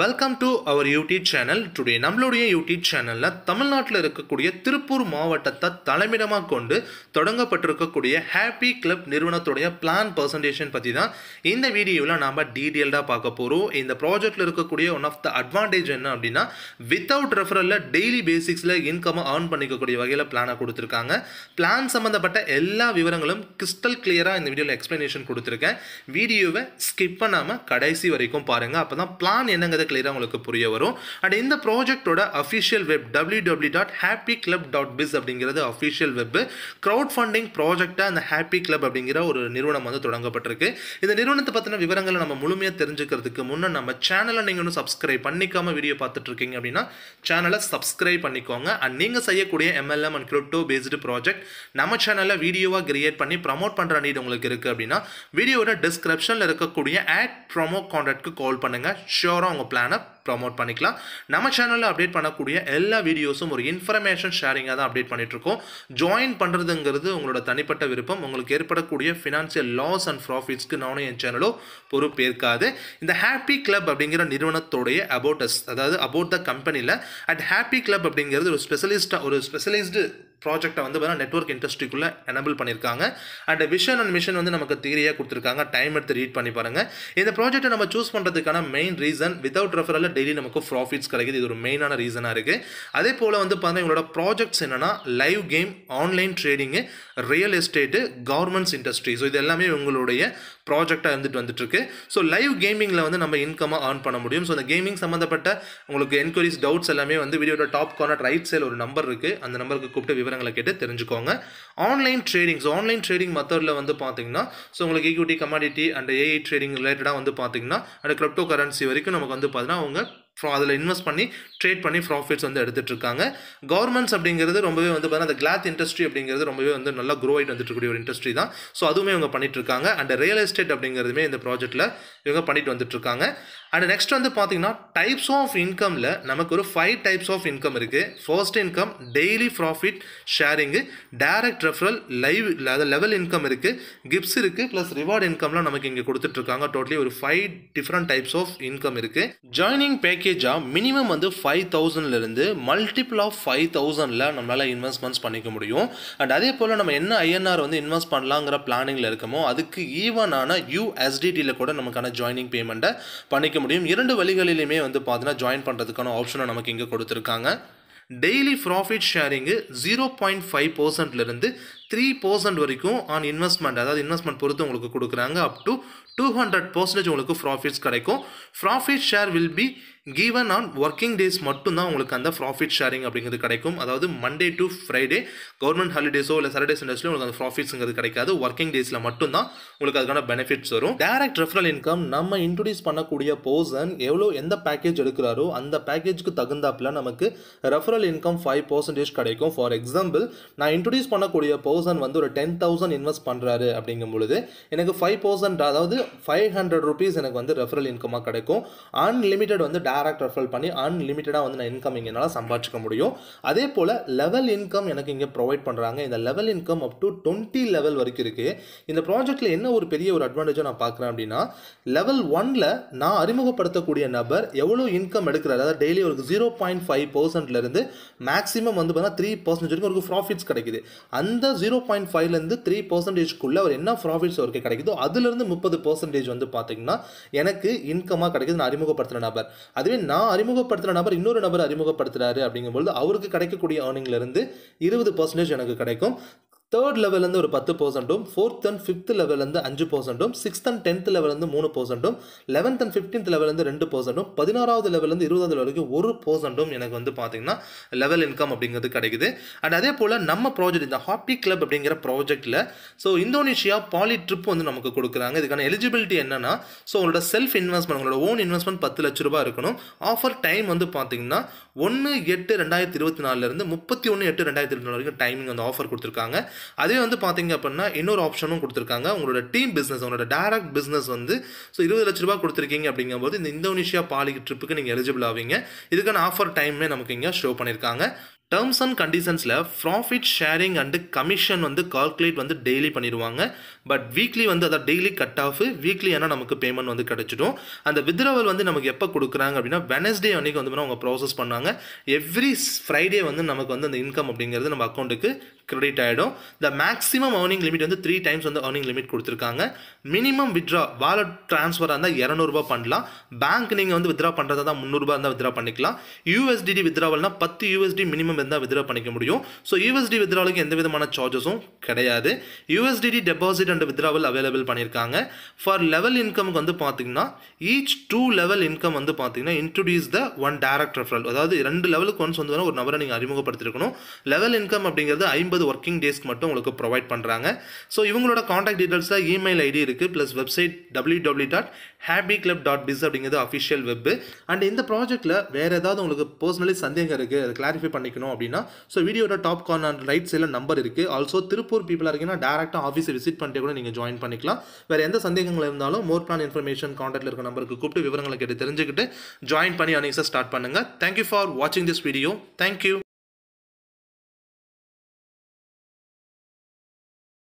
welcome to our YouTube channel today நம்மளுடைய YouTube சேனலில் தமிழ்நாட்டில் இருக்கக்கூடிய திருப்பூர் மாவட்டத்தை தலைமையிடமாக கொண்டு தொடங்கப்பட்டிருக்கக்கூடிய ஹாப்பி கிளப் நிறுவனத்துடைய பிளான் பர்சன்டேஷன் பற்றி தான் இந்த வீடியோவில் நாம் டீட்டெயில்டாக பார்க்க போகிறோம் இந்த ப்ராஜெக்ட்டில் இருக்கக்கூடிய ஒன் ஆஃப் த அட்வான்டேஜ் என்ன அப்படின்னா வித்தவுட் ரெஃபரலில் டெய்லி பேசிக்ஸில் இன்கம்மை ஏர்ன் பண்ணிக்கக்கூடிய வகையில் பிளானை கொடுத்துருக்காங்க பிளான் சம்மந்தப்பட்ட எல்லா விவரங்களும் கிறிஸ்டல் கிளியராக இந்த வீடியோவில் எக்ஸ்ப்ளனேஷன் கொடுத்துருக்கேன் வீடியோவை ஸ்கிப் பண்ணாமல் கடைசி வரைக்கும் பாருங்கள் அப்போ தான் பிளான் என்னங்க அப்படிங்கிறது கிளியராக உங்களுக்கு புரிய வரும் அண்ட் இந்த ப்ராஜெக்டோட official web W W dot Happy Club dot biz அப்படிங்கிறது அஃபிஷியல் வெப் க்ரௌட் ஃபண்டிங் ப்ராஜெக்டாக அந்த ஹாப்பி கிளப் அப்படிங்கிற ஒரு நிறுவனம் வந்து தொடங்கப்பட்டிருக்கு இந்த நிறுவனத்தை பற்றின விவரங்களை நம்ம முழுமையாக தெரிஞ்சுக்கிறதுக்கு முன்னே நம்ம சேனலை நீங்கள் இன்னும் சப்ஸ்கிரைப் பண்ணிக்காமல் வீடியோ பார்த்துட்டு இருக்கீங்க அப்படின்னா சேனலை சப்ஸ்கிரைப் பண்ணிக்கோங்க அண்ட் நீங்கள் செய்யக்கூடிய MLM and crypto based project நம்ம சேனலில் வீடியோவாக கிரியேட் பண்ணி ப்ரமோட் பண்ணுற நீட் உங்களுக்கு இருக்குது அப்படின்னா வீடியோட டிஸ்கிரிப்ஷனில் இருக்கக்கூடிய ஆட் ப்ரொமோ கான்டாக்ட்க்கு கால் பண்ணுங்கள் ஷியோராக அவங்க பிளானை ப்ரமோட் பண்ணிக்கலாம் நம்ம சேனலில் அப்டேட் பண்ணக்கூடிய எல்லா வீடியோஸும் ஒரு இன்ஃபர்மேஷன் ஷேரிங்காக தான் அப்டேட் பண்ணிகிட்ருக்கோம் ஜாயின் பண்ணுறதுங்கிறது உங்களோட தனிப்பட்ட விருப்பம் உங்களுக்கு ஏற்படக்கூடிய ஃபினான்ஷியல் லாஸ் அண்ட் ப்ராஃபிட்ஸ்க்கு நானும் என் சேனலோ பொறுப்பேற்காது இந்த ஹாப்பி கிளப் அப்படிங்கிற நிறுவனத்தோடைய அஸ் அதாவது அபவுட் த கம்பெனியில் அட் ஹாப்பி கிளப் அப்படிங்கிறது ஒரு ஸ்பெஷலிஸ்டாக ஒரு ஸ்பெஷலிஸ்டு ப்ராஜெக்டை வந்து பார்த்தீங்கன்னா நெட்ஒர்க் இண்டஸ்ட்ரிக்குள்ளே எனபிள் பண்ணியிருக்காங்க அண்ட் விஷன் அண்ட் மிஷன் வந்து நமக்கு தீரியாக கொடுத்துருக்காங்க டைம் எடுத்து ரீட் பண்ணி பாருங்கள் இந்த ப்ராஜெக்ட்டை நம்ம சூஸ் பண்ணுறதுக்கான மெயின் ரீசன் வித்தவுட் ரெஃபரில் டெய்லி நமக்கு ப்ராஃபிட்ஸ் கிடைக்குது இது ஒரு மெயினான ரீசனாக இருக்குது அதே போல் வந்து பார்த்தீங்கன்னா இவங்களோட ப்ராஜெக்ட்ஸ் என்னென்னா live game online trading real estate governments industry so இது எல்லாமே உங்களுடைய ப்ராஜெக்டாக இருந்துட்டு வந்துட்டுருக்கு ஸோ லைவ் கேமிங்கில் வந்து நம்ம இன்கமாக ஏர்ன் பண்ண முடியும் ஸோ அந்த கேமிங் சம்மந்தப்பட்ட உங்களுக்கு என்கொயரிஸ் டவுட்ஸ் எல்லாமே வந்து வீடியோட டாப் கார்னர் ரைட் சைடில் ஒரு நம்பர் இருக்குது அந்த நம்பருக்கு கூப்பிட்டு விவரங்களை கேட்டு தெரிஞ்சுக்கோங்க ஆன்லைன் ட்ரேடிங்ஸ் ஆன்லைன் ட்ரேடிங் மெத்தடில் வந்து பார்த்தீங்கன்னா ஸோ உங்களுக்கு equity commodity and AI trading ரிலேட்டடாக வந்து பார்த்தீங்கன்னா அண்ட் கிரிப்டோ கரன்சி வரைக்கும் நமக்கு வந்து பார்த்தீங்கன்னா அவங்க அதில் இன்வெஸ்ட் பண்ணி ட்ரேட் பண்ணி ப்ராஃபிட்ஸ் வந்து எடுத்துகிட்டு இருக்காங்க கவர்மெண்ட்ஸ் அப்படிங்கிறது ரொம்பவே வந்து பார்த்தீங்கன்னா அந்த கிளாத் இண்டஸ்ட்ரி அப்படிங்கிறது ரொம்பவே வந்து நல்லா க்ரோ ஆகிட்டு வந்துட்டு இருக்கக்கூடிய ஒரு இண்டஸ்ட்ரி தான் ஸோ அதுவுமே இவங்க பண்ணிட்டு இருக்காங்க அண்ட் ரியல் எஸ்டேட் அப்படிங்கிறதுமே இந்த ப்ராஜெக்ட்டில் இவங்க பண்ணிட்டு வந்துட்டு இருக்காங்க அண்ட் நெக்ஸ்ட் வந்து பார்த்தீங்கன்னா டைப்ஸ் ஆஃப் இன்கமில் நமக்கு ஒரு ஃபைவ் டைப்ஸ் ஆஃப் இன்கம் இருக்குது first income daily profit sharing direct referral live இல்லாத லெவல் இன்கம் இருக்குது கிஃப்ட்ஸ் இருக்குது ப்ளஸ் ரிவார்டு இன்கம்லாம் நமக்கு இங்கே கொடுத்துட்ருக்காங்க டோட்டலி ஒரு five different types of income இருக்குது ஜாயினிங் பேக்கேஜ் பேக்கேஜாக மினிமம் வந்து ஃபைவ் தௌசண்ட்லேருந்து மல்டிபிள் ஆஃப் ஃபைவ் தௌசண்டில் நம்மளால் இன்வெஸ்ட்மெண்ட்ஸ் பண்ணிக்க முடியும் அண்ட் அதே போல் நம்ம என்ன ஐஎன்ஆர் வந்து இன்வெஸ்ட் பண்ணலாங்கிற பிளானிங்கில் இருக்கமோ அதுக்கு ஈவனான யூஎஸ்டிடியில் கூட நமக்கான ஜாயினிங் பேமெண்ட்டை பண்ணிக்க முடியும் இரண்டு வழிகளிலுமே வந்து பார்த்தீங்கன்னா ஜாயின் பண்ணுறதுக்கான ஆப்ஷனை நமக்கு இங்கே கொடுத்துருக்காங்க daily profit sharing zero point five பர்சன்ட்லேருந்து த்ரீ பர்சன்ட் வரைக்கும் ஆன் இன்வெஸ்ட்மெண்ட் அதாவது இன்வெஸ்ட்மெண்ட் பொறுத்து உங்களுக்கு கொடுக்குறாங்க up to two hundred percentage உங்களுக்கு ப்ராஃபிட்ஸ் கிடைக்கும் profit share will be given on working days மட்டும்தான் உங்களுக்கு அந்த ப்ராஃபிட் ஷேரிங் அப்படிங்கிறது கிடைக்கும் அதாவது மண்டே டு ஃப்ரைடே கவர்மெண்ட் ஹாலிடேஸோ இல்லை சாட்டர்டே சண்டேஸ்லையும் உங்களுக்கு அந்த ப்ராஃபிட்ஸுங்கிறது கிடைக்காது ஒர்க்கிங் டேஸில் மட்டும்தான் உங்களுக்கு அதுக்கான பெனிஃபிட்ஸ் வரும் டேரக்ட் ரெஃபரல் இன்கம் நம்ம இன்ட்ரடியூஸ் பண்ணக்கூடிய பர்சன் எவ்வளோ எந்த பேக்கேஜ் எடுக்கிறாரோ அந்த பேக்கேஜுக்கு தகுந்தாப்பில் நமக்கு ரெஃபரல் இன்கம் ஃபைவ் பர்சன்டேஜ் கிடைக்கும் ஃபார் எக்ஸாம்பிள் நான் இன்ட்ரடியூஸ் பண்ணக்கூடிய பர்சன் வந்து ஒரு டென் தௌசண்ட் இன்வெஸ்ட் பண்ணுறாரு அப்படிங்கும் பொழுது எனக்கு ஃபைவ் பர்சன்ட் அதாவது ஃபைவ் ஹண்ட்ரட் ருபீஸ் எனக்கு வந்து ரெஃபரல் இன்கமாக கிடைக்கும் அன்லிமிட்டட் வந்து டேரக்ட் டேரக்ட் ரெஃபரல் பண்ணி அன்லிமிட்டடாக வந்து நான் இன்கம் இங்கேனால என்னால் சம்பாதிச்சிக்க முடியும் அதே போல் லெவல் இன்கம் எனக்கு இங்கே ப்ரொவைட் பண்ணுறாங்க இந்த level income up to twenty level வரைக்கும் இருக்குது இந்த ப்ராஜெக்ட்டில் என்ன ஒரு பெரிய ஒரு அட்வான்டேஜாக நான் பார்க்குறேன் அப்படின்னா லெவல் ஒனில் நான் அறிமுகப்படுத்தக்கூடிய நபர் எவ்வளோ இன்கம் எடுக்கிறார் அதாவது டெய்லி ஒரு ஜீரோ பாயிண்ட் ஃபைவ் பர்சன்ட்லேருந்து மேக்ஸிமம் வந்து பார்த்தீங்கன்னா த்ரீ பர்சன்டேஜ் வரைக்கும் அவருக்கு ப்ராஃபிட்ஸ் கிடைக்குது அந்த ஜீரோ பாயிண்ட் ஃபைவ்லேருந்து த்ரீ பர்சன்டேஜ்க்குள்ளே அவர் என்ன ப்ராஃபிட்ஸ் அவருக்கு கிடைக்குதோ அதுலேருந்து முப்பது பர்சன்டேஜ் வந்து பார்த்தீங்கன்னா எனக்கு இன்கமாக கிடைக்குது நான் அறிமுகப்படுத்துகிற நபர் அதே அதுவே நான் அறிமுகப்படுத்துகிற நபர் இன்னொரு நபர் அறிமுகப்படுத்துகிறாரு அப்படிங்கும்போது அவருக்கு கிடைக்கக்கூடிய ஏர்னிங்லேருந்து இருபது பர்சன்டேஜ் எனக்கு கிடைக்கும் தேர்ட் லெவல்லேருந்து ஒரு பத்து பர்சன்ட்டும் ஃபோர்த் அண்ட் ஃபிஃப்த் லெவல்லேருந்து அஞ்சு பர்சன்ட்டும் சிக்ஸ்த் அண்ட் டென்த் லெவல்லேருந்து மூணு பர்சன்ட்டும் லெவன்த் அண்ட் ஃபிஃப்டீன்த் லெவல்லேருந்து ரெண்டு பர்சன்ட்டும் பதினாறாவது லெவல்லேருந்து இருபதாவது வரைக்கும் ஒரு பர்சன்ட்டும் எனக்கு வந்து பார்த்தீங்கன்னா லெவல் இன்கம் அப்படிங்கிறது கிடைக்குது அண்ட் அதே போல் நம்ம ப்ராஜெக்ட் இந்த ஹாப்பி கிளப் அப்படிங்கிற ப்ராஜெக்ட்டில் ஸோ இந்தோனேஷியா பாலி ட்ரிப் வந்து நமக்கு கொடுக்குறாங்க இதுக்கான எலிஜிபிலிட்டி என்னன்னா ஸோ உங்களோட செல்ஃப் இன்வெஸ்ட்மெண்ட் உங்களோட ஓன் இன்வெஸ்ட்மெண்ட் பத்து லட்ச ரூபாய் இருக்கணும் ஆஃபர் டைம் வந்து பார்த்தீங்கன்னா ஒன்று எட்டு ரெண்டாயிரத்தி இருபத்தி நாலுலேருந்து முப்பத்தி ஒன்று எட்டு ரெண்டாயிரத்தி இருபத்தி நாலு வரைக்கும் டைமிங் வந்து ஆஃபர் கொடுத்துருக்காங்க அதே வந்து பார்த்தீங்க அப்படின்னா இன்னொரு ஆப்ஷனும் கொடுத்துருக்காங்க உங்களோட டீம் பிஸ்னஸ் உங்களோட டேரக்ட் பிஸ்னஸ் வந்து ஸோ இருபது லட்ச ரூபா கொடுத்துருக்கீங்க அப்படிங்கும்போது இந்த இந்தோனேஷியா பாலி ட்ரிப்புக்கு நீங்கள் எலிஜிபிள் ஆவீங்க இதுக்கான ஆஃபர் டைமே நமக்கு இங்கே ஷோ பண்ணியிருக்காங்க டேர்ம்ஸ் அண்ட் கண்டிஷன்ஸில் ப்ராஃபிட் ஷேரிங் அண்டு கமிஷன் வந்து கால்குலேட் வந்து டெய்லி பண்ணிடுவாங்க பட் வீக்லி வந்து அதை டெய்லி கட் ஆஃப் வீக்லி ஏன்னா நமக்கு பேமெண்ட் வந்து கிடச்சிடும் அந்த வித்ரவல் வந்து நமக்கு எப்போ கொடுக்குறாங்க அப்படின்னா வெனஸ்டே அன்றைக்கி வந்து அவங்க ப்ராசஸ் பண்ணாங்க எவ்ரி ஃப்ரைடே வந்து நமக்கு வந்து அந்த இன்கம் அப்படிங்கிறது நம்ம அக்கௌண்ட்டுக்கு கிரெடிட் ஆகிடும் த மேக்ஸிமம் ஏர்னிங் லிமிட் வந்து த்ரீ டைம்ஸ் வந்து ஏர்னிங் லிமிட் கொடுத்துருக்காங்க மினிமம் வித்ரா வாலெட் ட்ரான்ஸ்ஃபராக இருந்தால் இரநூறுபா பண்ணலாம் பேங்க் நீங்கள் வந்து வித்ரா பண்ணுறதா தான் முந்நூறுபா இருந்தால் வித்ரா பண்ணிக்கலாம் யூஎஸ்டிடி வித்ராவல்னால் பத்து யூஎஸ்டி மினிமம் இருந்தால் வித்ரா பண்ணிக்க முடியும் ஸோ யூஎஸ்டி வித்ராவலுக்கு எந்த விதமான சார்ஜஸும் கிடையாது USDT deposit and withdrawal available பண்ணியிருக்காங்க ஃபார் லெவல் இன்கமுக்கு வந்து பார்த்தீங்கன்னா ஈச் டூ லெவல் இன்கம் வந்து பார்த்தீங்கன்னா introduce the one direct referral அதாவது ரெண்டு லெவலுக்கு ஒன்ஸ் வந்து ஒரு நபரை நீங்கள் அறிமுகப்படுத்திருக்கணும் லெவல் இன்கம் அப்படிங்கிறது ஐம்பது ஐம்பது ஒர்க்கிங் டேஸ்க்கு மட்டும் உங்களுக்கு ப்ரொவைட் பண்ணுறாங்க ஸோ இவங்களோட காண்டாக்ட் டீட்டெயில்ஸில் இமெயில் ஐடி இருக்குது plus website W W dot Happy Club dot biz அப்படிங்கிறது அஃபிஷியல் வெப் அண்ட் இந்த ப்ராஜெக்டில் வேறு ஏதாவது உங்களுக்கு பர்சனலி சந்தேகம் இருக்குது அதை கிளாரிஃபை பண்ணிக்கணும் அப்படின்னா ஸோ வீடியோட டாப் கார்னர் ரைட் சைடில் நம்பர் இருக்குது ஆல்சோ திருப்பூர் பீப்பிளாக இருக்கீங்கன்னா டேரெக்டாக ஆஃபீஸை விசிட் பண்ணிட்டு கூட நீங்கள் ஜாயின் பண்ணிக்கலாம் வேறு எந்த சந்தேகங்கள் இருந்தாலும் மோர் பிளான் இன்ஃபர்மேஷன் காண்டாக்டில் இருக்க நம்பருக்கு கூப்பிட்டு விவரங்களை கேட்டு தெரிஞ்சுக்கிட்டு ஜாயின் பண்ணி அனீஸை ஸ்டார்ட் பண்ணுங்கள் தேங்க்யூ ஃபார் வாட்சிங் திஸ் வீடியோ தேங்க்யூ